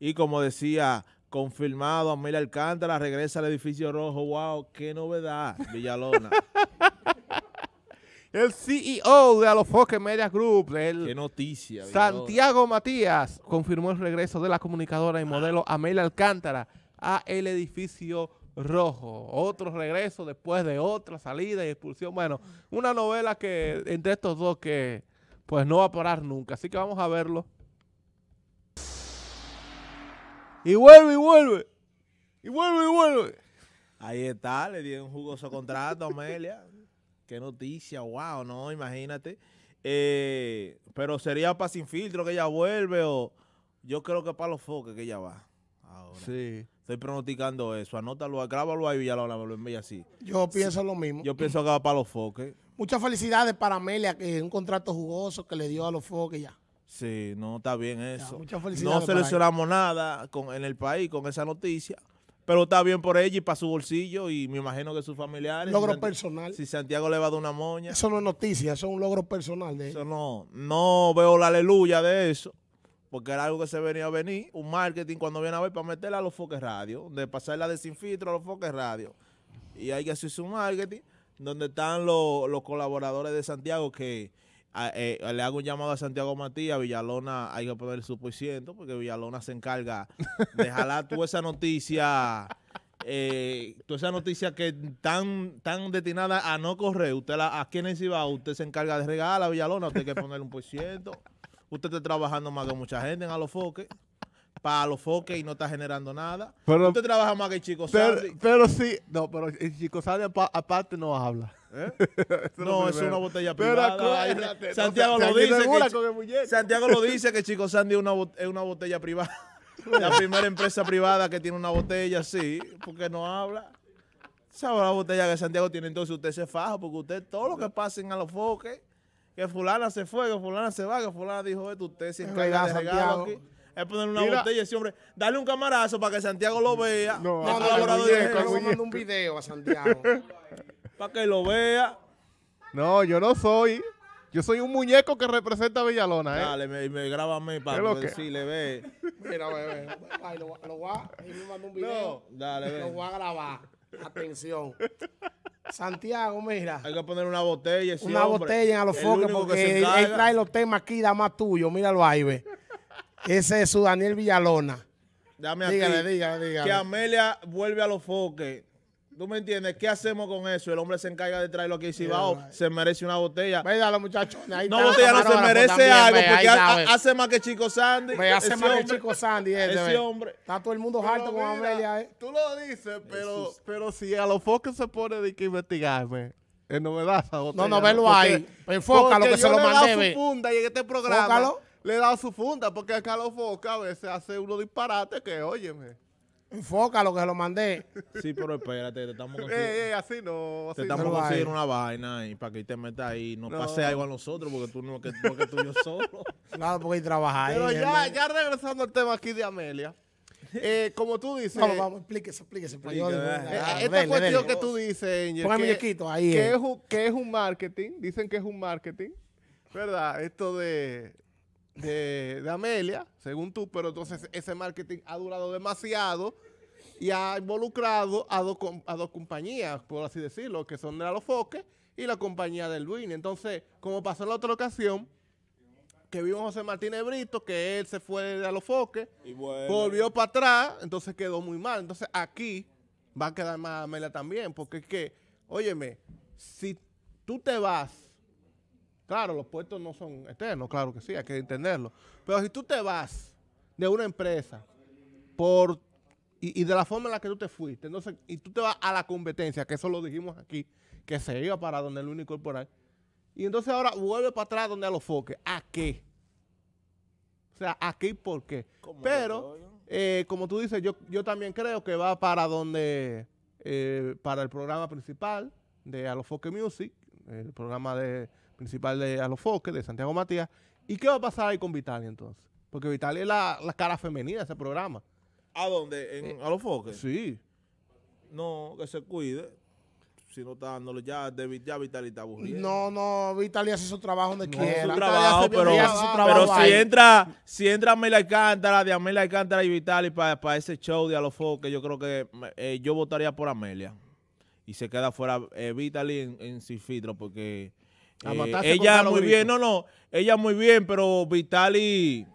Y como decía, confirmado, Amel Alcántara regresa al edificio rojo. ¡Wow! ¡Qué novedad, Villalona! el CEO de Alofoque Media Group, noticia, Santiago Matías, confirmó el regreso de la comunicadora y modelo Amelia Alcántara a el edificio rojo. Otro regreso después de otra salida y expulsión. Bueno, una novela que entre estos dos que pues no va a parar nunca. Así que vamos a verlo. Y vuelve, y vuelve. Y vuelve, y vuelve. Ahí está, le dieron un jugoso contrato a Amelia. Qué noticia, wow, no, imagínate. Eh, pero sería para sin filtro que ella vuelve o yo creo que para los foques que ella va. Ahora. Sí. Estoy pronosticando eso. Anótalo, grábalo ahí y ya lo envía así. Yo pienso lo mismo. Yo pienso que va para los foques. Muchas felicidades para Amelia, que es un contrato jugoso que le dio a los foques ya. Sí, no está bien eso. no seleccionamos nada con, en el país con esa noticia, pero está bien por ella y para su bolsillo y me imagino que sus familiares. Logro personal. Si Santiago le va a dar una moña. Eso no es noticia, eso es un logro personal de Eso no, no veo la aleluya de eso, porque era algo que se venía a venir, un marketing cuando viene a ver para meterla a los foques radio, de pasarla de sin filtro a los foques radio. Y hay que hacer un marketing donde están los colaboradores de Santiago que eh, le hago un llamado a Santiago Matías, Villalona hay que poner su por ciento, porque Villalona se encarga de jalar toda esa noticia, eh, toda esa noticia que tan, tan destinada a no correr. Usted la, a es iba, usted se encarga de regalar a Villalona, usted hay que poner un por ciento. Usted está trabajando más que mucha gente en Alofoque para los foques y no está generando nada. Pero, Usted trabaja más que Chico pero, Pero sí, no, pero el Chico Sandy aparte no habla. ¿Eh? no, es una botella privada. Santiago, lo dice que, Santiago lo dice que Chico Sandy es una, botella privada. La primera empresa privada que tiene una botella, sí, porque no habla. ¿Sabe la botella que Santiago tiene? Entonces usted se faja, porque usted, todo lo que pasen a los foques, que fulana se fue, que fulana se va, que fulana dijo esto, usted se encarga es poner una botella a ese hombre. Dale un camarazo para que Santiago lo vea. No, no, no, un video a Santiago. para que lo vea. No, yo no soy. Yo soy un muñeco que representa a Villalona, ¿eh? Dale, me, me mí para que sí le ve. Mira, bebé. lo, va, y me un video. No, dale, ve. Lo voy a grabar. Atención. Santiago, mira. Hay que poner una botella. una botella en a los focos porque él, trae los temas aquí, da más tuyo. Míralo ahí, ve. Ese es su Daniel Villalona. Dame dígale, dígale, dígale. Que Amelia vuelve a los foques. ¿Tú me entiendes? ¿Qué hacemos con eso? El hombre se encarga de traer lo que se merece una botella. Venga, los muchachos. Ahí no, botella no se merece algo. porque hace más que Chico Sandy. hace más que Chico Sandy. Ese, hombre. Está todo el mundo harto con Amelia. Eh. Tú lo dices, pero, pero si a los foques se pone de que investigarme. Es eh, novedad esa botella. No, no, velo ahí. Enfócalo, que se lo su Funda y en este programa le he dado su funda, porque acá lo foca a veces hace uno disparate que, óyeme. Enfoca lo que se lo mandé. Sí, pero espérate, te estamos consiguiendo. Eh, así no. Así te estamos no una vaina y para que te metas ahí. No, pase algo a nosotros porque tú no que, porque tú yo solo. Nada, porque trabajar. Pero ya, ya regresando al tema aquí de Amelia. Eh, como tú dices. Vamos, vamos, explíquese, explíquese. Pues, eh, esta cuestión que tú dices, Angel, Ponga muñequito ahí. Que eh. que es un marketing, dicen que es un marketing, ¿verdad? Esto de de, Amelia, según tú, pero entonces ese marketing ha durado demasiado y ha involucrado a, dos a dos compañías, por así decirlo, que son de Alofoque y la compañía del Luini. Entonces, como pasó en la otra ocasión, que vimos a José Martínez Brito, que él se fue de Alofoque, volvió para atrás, entonces quedó muy mal. Entonces, aquí va a quedar más Amelia también, porque es que, óyeme, si tú te vas Claro, los puestos no son eternos, claro que sí, hay que entenderlo. Pero si tú te vas de una empresa por y, de la forma en la que tú te fuiste, entonces, y tú te vas a la competencia, que eso lo dijimos aquí, que se iba para donde el único corporal, y entonces ahora vuelve para atrás donde a los foques. ¿A qué? O sea, ¿a qué y por qué? Pero, eh, como tú dices, yo, yo también creo que va para donde, eh, para el programa principal de A los Foques Music, el programa de principal de a los foques, de Santiago Matías. ¿Y qué va a pasar ahí con Vitalia entonces? Porque Vitali es la, la cara femenina de ese programa. ¿A dónde? ¿En, eh, ¿A los foques? Sí. No, que se cuide. Si no está dándole ya, de, ya Vitali está aburrido. No, no, Vitali hace su trabajo donde no, quiera. Su trabajo, pero, pero si ah, entra, si entra Amelia Alcántara, de Amelia Alcántara y Vitali para, para ese show de a los foques, yo creo que eh, yo votaría por Amelia. Y se queda fuera eh, en, en filtro porque eh, ella muy bien, no, no, ella muy bien, pero Vitali,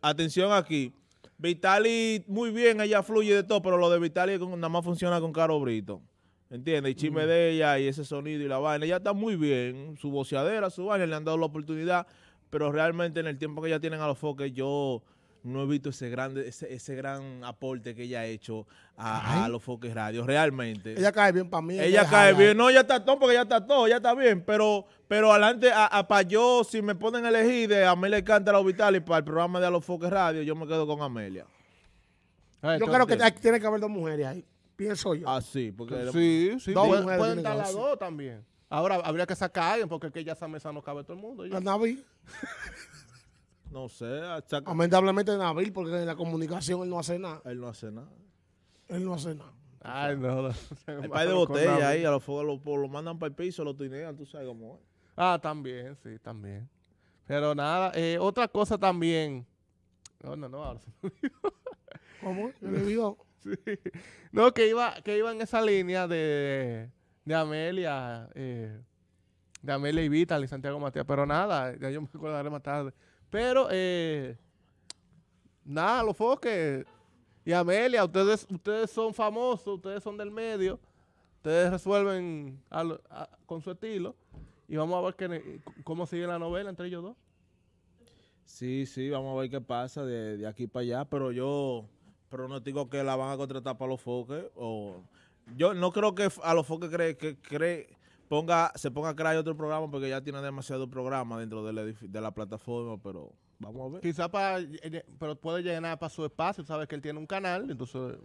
atención aquí. Vitali, muy bien, ella fluye de todo, pero lo de Vitali nada más funciona con Caro Brito. ¿Entiendes? y chisme de ella y ese sonido y la vaina. Ella está muy bien, su voceadera, su vaina, le han dado la oportunidad, pero realmente en el tiempo que ella tienen a los foques, yo no he visto ese, grande, ese, ese gran aporte que ella ha hecho a, los Foques Radio, realmente. Ella cae bien para mí. Ella, cae bien, no, ya está todo, porque ya está todo, ya está bien, pero pero adelante, para yo, si me ponen a elegir de Amelia la vital y para el programa de A los Foques Radio, yo me quedo con Amelia. yo creo que tiene que haber dos mujeres ahí, pienso yo. Ah, sí, porque... Sí, sí. pueden estar las dos también. Ahora habría que sacar porque alguien porque que ya esa mesa no cabe todo el mundo. La pues Navi. No sé. Lamentablemente abril, porque en la comunicación él no hace nada. Él no hace nada. Él no hace nada. Ay, no. El par de botellas ahí, a los lo, lo, lo mandan para el piso, lo tinean, tú sabes cómo es. Ah, también, sí, también. Pero nada, eh, otra cosa también. No, no, no, ahora se me olvidó. ¿Cómo? Se me olvidó. Sí. No, que iba, que iba en esa línea de, de Amelia, eh, de Amelia y Vital y Santiago Matías. Pero nada, ya yo me acordaré más tarde. Pero, eh, nada, los foques. Y Amelia, ustedes, ustedes son famosos, ustedes son del medio. Ustedes resuelven con su estilo. Y vamos a ver cómo sigue la novela entre ellos dos. Sí, sí, vamos a ver qué pasa de, aquí para allá. Pero yo no digo que la van a contratar para los foques. O, yo no creo que a los foques cree que cree ponga, se ponga a crear otro programa porque ya tiene demasiado programa dentro de la, plataforma, pero vamos a ver. Quizá para, eh, eh, pero puede llenar para su espacio, sabes que él tiene un canal, entonces...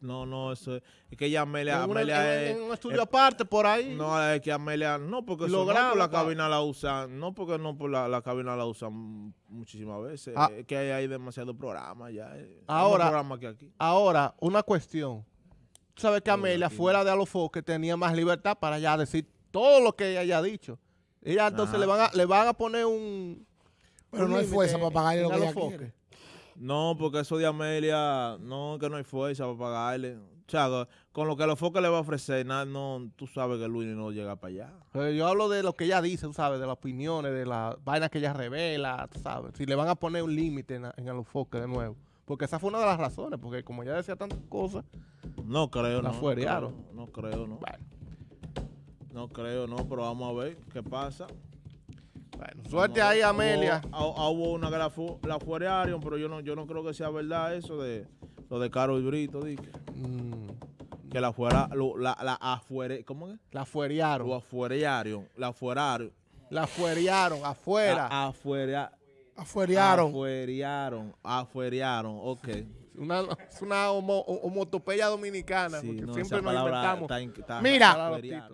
No, no, eso es, es que ya Amelia... Amelia es, un eh, estudio aparte, por ahí. No, es que Amelia... No, porque si no la cabina la usan... No, porque no por la, cabina la usan muchísimas veces. Ah. Es que hay, demasiado programa ya. Ahora, programa aquí. ahora, una cuestión. Tú sabes que Amelia, fuera de que tenía más libertad para ya decir todo lo que ella haya dicho. Ella entonces le van, a, le van a poner un. Pero no hay fuerza para pagarle lo que ella quiere. No, porque eso de Amelia, no, que no hay fuerza para pagarle. O con lo que los foques le va a ofrecer, nada, no, tú sabes que Luis no llega para allá. yo hablo de lo que ella dice, tú sabes, de las opiniones, de las vainas que ella revela, tú sabes. Si le van a poner un límite en, en los foques de nuevo. Porque esa fue una de las razones, porque como ella decía tantas cosas, no creo, no, No creo, no. No creo, no, pero vamos a ver qué pasa. Bueno, suerte ahí, Amelia. Hubo, una que la, fuerearon, pero yo no, yo no creo que sea verdad eso de lo de Carol Brito, dije. Mm. Que la fuera, la, la afuere, ¿cómo es? La fuerearon. La fuerearon, la fuerearon La fuerearon, afuera. afuera. Afuerearon. Afuerearon, afuerearon, ok. es una homotopeya dominicana, porque siempre nos inventamos. Mira,